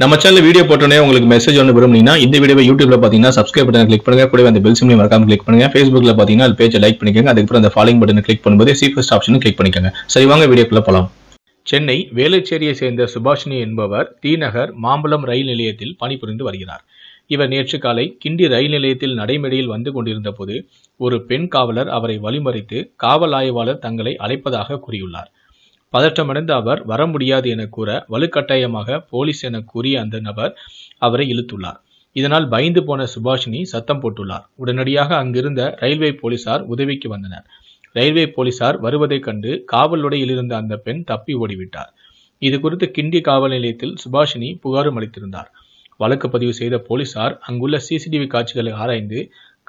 நம்ம channel video போட்டோன்னே உங்களுக்கு மெசேஜ் ஒன்று விரும்புனீங்கன்னா இந்த வீடியோ யூடியூப்ல பார்த்தீங்கன்னா சப்ஸ்கிரைப் பட்டன் கிளிக் பண்ணுங்க கூட அந்த பெல் சிம்லையும் மறக்காம கிளிக் பண்ணுங்க ஃபேஸ்புக்ல பார்த்தீங்கன்னா அது பேஜை லைக் பண்ணிக்கோங்க அதுக்கப்புறம் அந்த ஃபாலோயிங் பட்டன் கிளிக் பண்ணும்போது சீஃபஸ்ட் ஆப்ஷன் கிளிக் பண்ணிக்கோங்க சரி வாங்க வீடியோக்குள்ள போகலாம் சென்னை வேலைச்சேரியை சேர்ந்த சுபாஷினி என்பவர் தீநகர் மாம்பலம் ரயில் நிலையத்தில் பணிபுரிந்து வருகிறார் இவர் நேற்று காலை கிண்டி ரயில் நிலையத்தில் நடைமேடையில் வந்து கொண்டிருந்த ஒரு பெண் காவலர் அவரை வழிமறித்து காவல் ஆய்வாளர் தங்களை அழைப்பதாக கூறியுள்ளார் பதற்றமடைந்த அவர் வர முடியாது என கூற வலுக்கட்டாயமாக போலீஸ் என கூறிய அந்த நபர் அவரை இழுத்துள்ளார் இதனால் பயந்து போன சுபாஷினி சத்தம் போட்டுள்ளார் உடனடியாக அங்கிருந்த ரயில்வே போலீசார் உதவிக்கு வந்தனர் ரயில்வே போலீசார் வருவதைக் கண்டு காவலுடையில் இருந்த அந்த பெண் தப்பி ஓடிவிட்டார் இது குறித்து கிண்டி காவல் நிலையத்தில் சுபாஷினி புகாரும் அளித்திருந்தார் வழக்கு பதிவு செய்த போலீசார் அங்குள்ள சிசிடிவி காட்சிகளை ஆராய்ந்து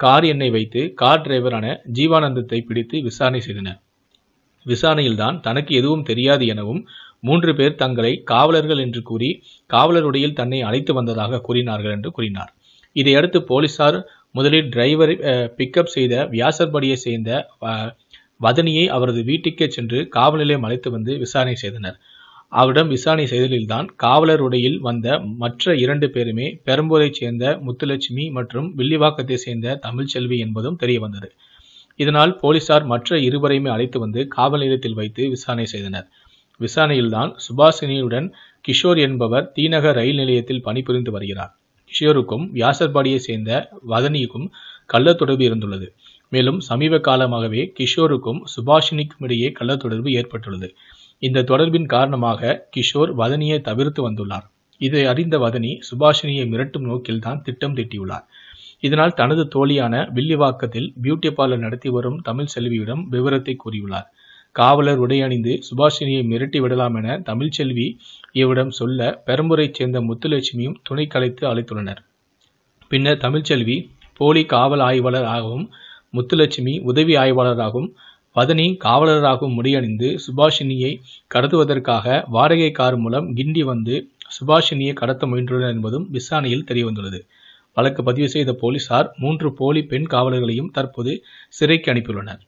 கார் எண்ணை வைத்து கார் டிரைவரான ஜீவானந்தத்தை பிடித்து விசாரணை செய்தனர் விசாரணையில்தான் தனக்கு எதுவும் தெரியாது எனவும் மூன்று பேர் தங்களை காவலர்கள் என்று கூறி காவலருடையில் தன்னை அழைத்து வந்ததாக கூறினார்கள் என்று கூறினார் இதையடுத்து போலீசார் முதலில் டிரைவரை பிக்கப் செய்த வியாசர்படியை சேர்ந்த வதனியை அவரது வீட்டுக்கே சென்று காவல் நிலையம் அழைத்து வந்து விசாரணை செய்தனர் அவரிடம் விசாரணை செய்ததில்தான் காவலர் உடையில் வந்த மற்ற இரண்டு பேருமே பெரம்பூரைச் சேர்ந்த முத்துலட்சுமி மற்றும் வில்லிவாக்கத்தை சேர்ந்த தமிழ்ச்செல்வி என்பதும் தெரியவந்தது வந்தது இதனால் போலீசார் மற்ற இருவரையுமே அழைத்து வந்து காவல் நிலையத்தில் வைத்து விசாரணை செய்தனர் விசாரணையில்தான் சுபாஷினியுடன் கிஷோர் என்பவர் தீநகர் ரயில் நிலையத்தில் பணிபுரிந்து வருகிறார் கிஷோருக்கும் வியாசர்பாடியை சேர்ந்த வதனிக்கும் கள்ள தொடர்பு இருந்துள்ளது மேலும் சமீப காலமாகவே கிஷோருக்கும் சுபாஷினிக்கும் இடையே கள்ள தொடர்பு ஏற்பட்டுள்ளது இந்த தொடர்பின் காரணமாக கிஷோர் வதனியை தவிர்த்து வந்துள்ளார் இதை அறிந்த வதனி சுபாஷினியை மிரட்டும் நோக்கில்தான் திட்டம் தீட்டியுள்ளார் இதனால் தனது தோழியான வில்லிவாக்கத்தில் பியூட்டி பார்லர் நடத்தி வரும் தமிழ் செல்வியிடம் விவரத்தை கூறியுள்ளார் காவலர் உடையணிந்து சுபாஷினியை மிரட்டி விடலாம் என தமிழ்ச்செல்வி இவரிடம் சொல்ல பெரம்பூரைச் சேர்ந்த முத்துலட்சுமியும் துணை கலைத்து அழைத்துள்ளனர் பின்னர் தமிழ்ச்செல்வி போலி காவல் ஆய்வாளராகவும் முத்துலட்சுமி உதவி ஆய்வாளராகவும் பதனி காவலராகவும் முடியணிந்து சுபாஷினியை கடத்துவதற்காக வாடகை கார் மூலம் கிண்டி வந்து சுபாஷினியை கடத்த முயன்றுள்ளனர் என்பதும் விசாரணையில் தெரியவந்துள்ளது வழக்கு பதிவு செய்த போலீசார் மூன்று போலி பெண் காவலர்களையும் தற்போது சிறைக்கு அனுப்பியுள்ளனர்